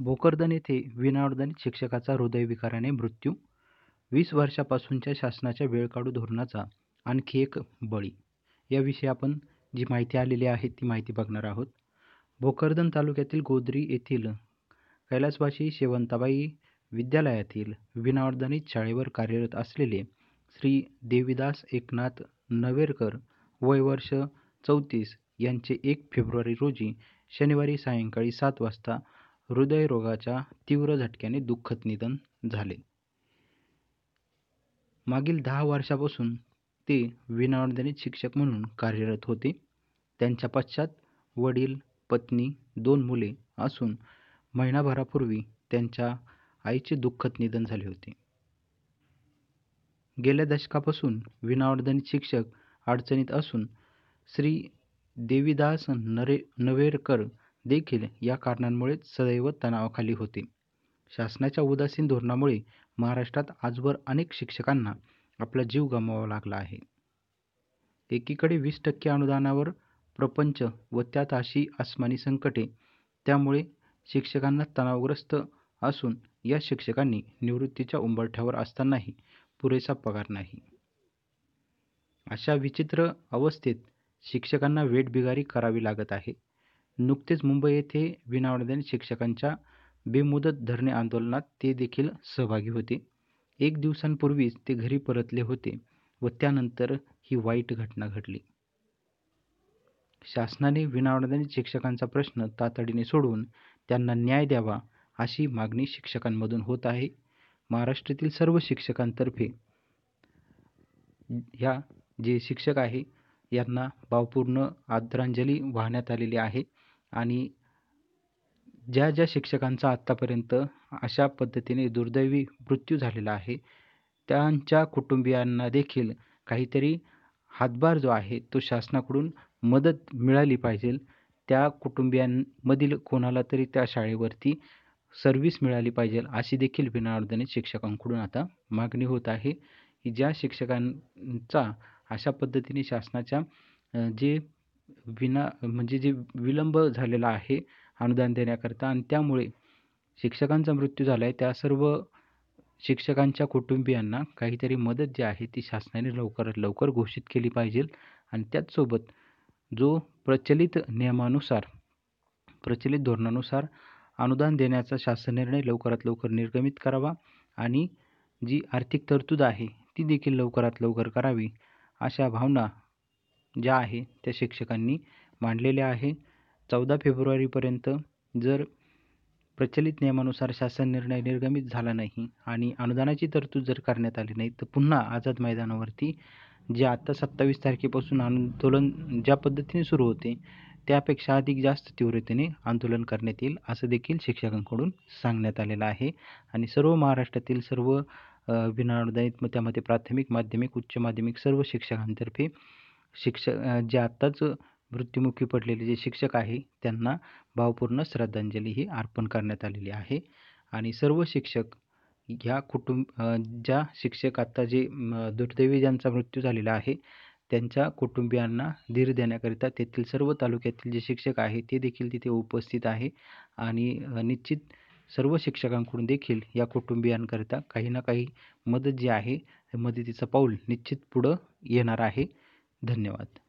भोकरदन येथे विनावर्दन शिक्षकाचा हृदयविकाराने मृत्यू, वीस वर्षापासूनच्या शासनाच्या वेळकाडू धोरणाचा आणखी एक बळी याविषयी आपण जी माहिती आलेली आहे ती माहिती बघणार आहोत. भोकरदन तालुक्यातील गोदरी येथील कैलासवासी शेवंताबाई विद्यालयातील विनावर्दनित शाळेवर कार्यरत असलेले श्री देवीदास एकनाथ नवेरकर वय वर्ष चौतीस यांचे एक फेब्रुवारी रोजी शनिवारी सायंकाळी सात वाजता हृदयरोगाच्या तीव्र झटक्याने दुःखद निधन झाले मागील दहा वर्षापासून ते विनाअनुदानित शिक्षक म्हणून कार्यरत होते त्यांच्या पश्चात वडील पत्नी दोन मुले असून महिनाभरापूर्वी त्यांच्या आईचे दुःखद निधन झाले होते गेल्या दशकापासून विनाअनुदानित शिक्षक अडचणीत असून श्री देवीदास नरे नवेरकर देखील या कारणांमुळेच सदैव तणावाखाली होते शासनाच्या उदासीन धोरणामुळे महाराष्ट्रात आजवर अनेक शिक्षकांना आपला जीव गमवावा लागला आहे एकीकडे वीस टक्के अनुदानावर प्रपंच व त्यात अशी आसमानी संकटे त्यामुळे शिक्षकांना तणावग्रस्त असून या शिक्षकांनी निवृत्तीच्या उंबरठ्यावर असतानाही पुरेसा पगार नाही अशा विचित्र अवस्थेत शिक्षकांना वेटबिगारी करावी लागत आहे नुकतेच मुंबई येथे विनावडदेन शिक्षकांच्या बेमुदत धरणे आंदोलनात ते देखील सहभागी होते एक दिवसांपूर्वीच ते घरी परतले होते व त्यानंतर ही वाईट घटना घडली शासनाने विनावडदेन शिक्षकांचा प्रश्न तातडीने सोडवून त्यांना न्याय द्यावा अशी मागणी शिक्षकांमधून होत आहे महाराष्ट्रातील सर्व शिक्षकांतर्फे ह्या जे शिक्षक आहे यांना भावपूर्ण आदरांजली वाहण्यात आलेली आहे आणि ज्या ज्या शिक्षकांचा आत्तापर्यंत अशा पद्धतीने दुर्दैवी मृत्यू झालेला आहे त्यांच्या कुटुंबियांना देखील काहीतरी हातभार जो आहे तो शासनाकडून मदत मिळाली पाहिजे त्या कुटुंबियांमधील कोणाला तरी त्या शाळेवरती सर्व्हिस मिळाली पाहिजे अशी देखील बिनाअनुदानित शिक्षकांकडून आता मागणी होत आहे की ज्या शिक्षकांचा अशा पद्धतीने शासनाच्या जे विना म्हणजे जे विलंब झालेला आहे अनुदान देण्याकरता आणि त्यामुळे शिक्षकांचा मृत्यू झाला आहे त्या सर्व शिक्षकांच्या कुटुंबियांना काहीतरी मदत जी आहे ती शासनाने लवकरात लवकर घोषित केली पाहिजे आणि त्याचसोबत जो प्रचलित नियमानुसार प्रचलित धोरणानुसार अनुदान देण्याचा शासन निर्णय लवकरात लवकर निर्गमित करावा आणि जी आर्थिक तरतूद आहे ती देखील लवकरात लवकर करावी अशा भावना ज्या आहे त्या शिक्षकांनी मांडलेल्या आहे चौदा फेब्रुवारीपर्यंत जर प्रचलित नियमानुसार शासन निर्णय निर्गमित झाला नाही आणि अनुदानाची तरतूद जर करण्यात आली नाही तर पुन्हा आझाद मैदानावरती जे आत्ता सत्तावीस तारखेपासून आंदोलन ज्या पद्धतीने सुरू होते त्यापेक्षा अधिक जास्त तीव्रतेने आंदोलन करण्यात येईल असं देखील शिक्षकांकडून सांगण्यात आलेलं आहे आणि सर्व महाराष्ट्रातील सर्व विनानुदानित मग त्यामध्ये प्राथमिक माध्यमिक उच्च माध्यमिक सर्व शिक्षकांतर्फे शिक्षक जे आत्ताच मृत्युमुखी पडलेले जे शिक्षक आहे त्यांना भावपूर्ण श्रद्धांजली ही अर्पण करण्यात आलेली आहे आणि सर्व शिक्षक ह्या कुटुंब ज्या शिक्षक आत्ता जे दुर्दैवी ज्यांचा मृत्यू झालेला आहे त्यांच्या कुटुंबियांना धीर देण्याकरिता तेथील सर्व तालुक्यातील जे शिक्षक आहे ते देखील तिथे उपस्थित आहे आणि निश्चित सर्व शिक्षकांकडून देखील या कुटुंबियांकरिता काही ना काही मदत जी आहे मदतीचं पाऊल निश्चित पुढं येणार आहे धन्यवाद